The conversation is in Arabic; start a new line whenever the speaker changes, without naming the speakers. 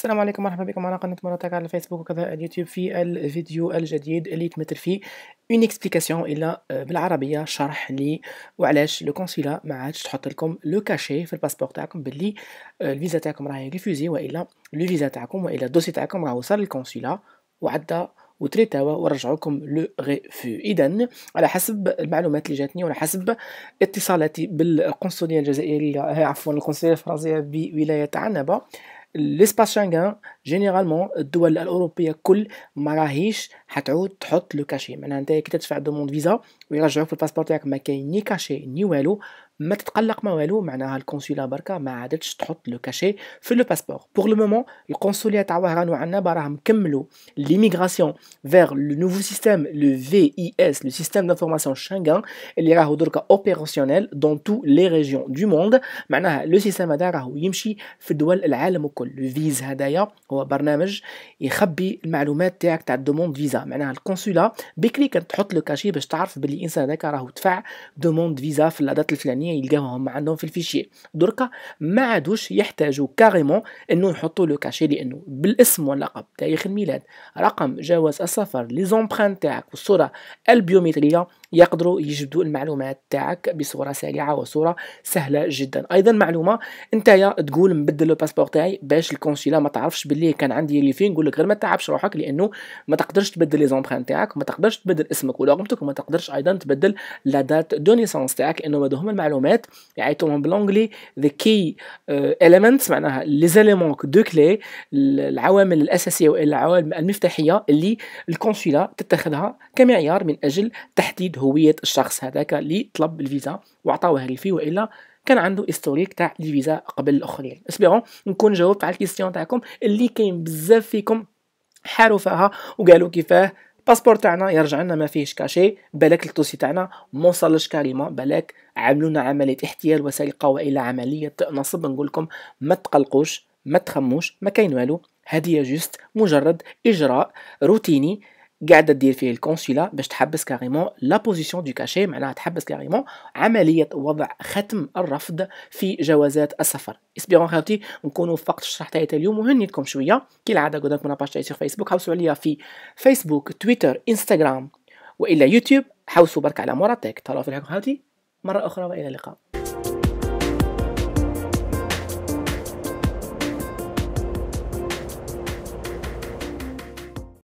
السلام عليكم مرحبا بكم على قناة مراتك على الفيسبوك وكذا اليوتيوب في الفيديو الجديد اللي يتمثل فيه اون اكسبليكاسيون الى بالعربيه شرح لي وعلاش لو كونسيلا ما عادش تحط لكم لو كاشي في الباسبور تاعكم باللي آه، الفيزا تاعكم راهي ريفوزي والا لو فيزا تاعكم والا الدوسي تاعكم راه وصل للكونسيلا وعدى وتريتاوا ورجعوكم لو غيفو اذا على حسب المعلومات اللي جاتني وعلى حسب اتصالاتي بالقنصليه الجزائريه آه، عفوا القنصليه الفرنسيه بولايه عنبه الاسباس شنغن جينيرالمون الدول الاوروبيه كل ما راهيش حتعود تحط لو كاشي معناها انت كي تدفع دوموند فيزا ويرجعوك في الباسبور تاعك ما كاين ني كاشي ني والو ما تتقلق ما والو معناها الكونسولا بركا ما عادتش تحط لو كاشي في لو باسبور بور لو مومون القنصليه تاع وهران وعنابه راهم كملوا ليميغراسيون فيغ لو نوفو سيستيم لو في اي اس لو سيستيم دانفورماسيون شنغان اللي راهو دركا اوبيراسيونيل دون تو لي ريجيون دو موند معناها لو سيستيم هذا راهو يمشي في دول العالم الكل فيز هدايا هو برنامج يخبي المعلومات تاعك تاع دوموند فيزا معناها القنصله بكري كنت تحط لو كاشي باش تعرف باللي الانسان هذاك راهو دفع دوموند فيزا في الادات الفلانيه الفلانيه يلقاوهم عندهم في الفيشي دركا ما عادوش يحتاجوا كاريمون انه يحطوا لو كاشي لانه بالاسم واللقب تاريخ الميلاد رقم جواز السفر لي زومبرين تاعك والصوره البيومتريه يقدروا يجبدوا المعلومات تاعك بصوره سريعه وصوره سهله جدا ايضا معلومه انت تقول مبدل الباسبور تاعي باش الكونسيلا ما تعرفش باللي كان عندي ريفي نقول لك غير ما تعبش روحك لانه ما تقدرش تبدل لي زومبران تاعك ما تقدرش تبدل اسمك ورقمتك وما تقدرش ايضا تبدل لا دات دو نيسونس تاعك لانه هذو هما المعلومات يعيطوهم لهم بالانجلي ذا كي اليمنتس معناها لي زاليمون دو كلي العوامل الاساسيه والعوامل المفتاحيه اللي الكونسيلا تتخذها كمعيار من اجل تحديد هويه الشخص هذاك اللي طلب الفيزا وعطاوه ريفي والا كان عنده هيستوريك تاع الفيزا قبل الاخرين اسبيرون نكون جاوبت على الكيستيون تاعكم اللي كاين بزاف فيكم حاروا فيها وقالوا كيفاه الباسبور تاعنا يرجع لنا ما فيهش كاشي بالك التوسي تاعنا ما وصلش كريمه بالك عملوا لنا عمليه احتيال وسرقه والى عمليه نصب نقول لكم ما تقلقوش ما تخموش ما كاين والو هذه جوست مجرد اجراء روتيني قاعده دير فيه الكونسولا باش تحبس كاريمون لا بوزيسيون دو كاشي معناها تحبس كاريمون عمليه وضع ختم الرفض في جوازات السفر اسبيرون خاوتي نكونوا وفقت الشرح تاعي اليوم وهنيتكم شويه كي العاده قدامكم لاباج تاعي في فيسبوك حوسوا عليا في فيسبوك تويتر انستغرام والا يوتيوب حوسوا برك على مراتك تهلاو في الحكم خاوتي مره اخرى والى اللقاء